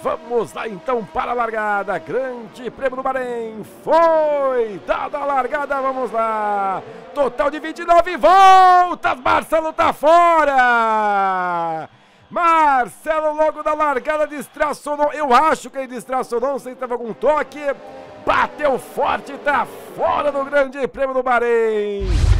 Vamos lá então para a largada. Grande Prêmio do Bahrein. Foi dada a largada. Vamos lá. Total de 29 voltas. Marcelo tá fora. Marcelo logo da largada distracionou. Eu acho que ele distracionou, não sei se teve algum toque. Bateu forte, tá fora do Grande Prêmio do Bahrein.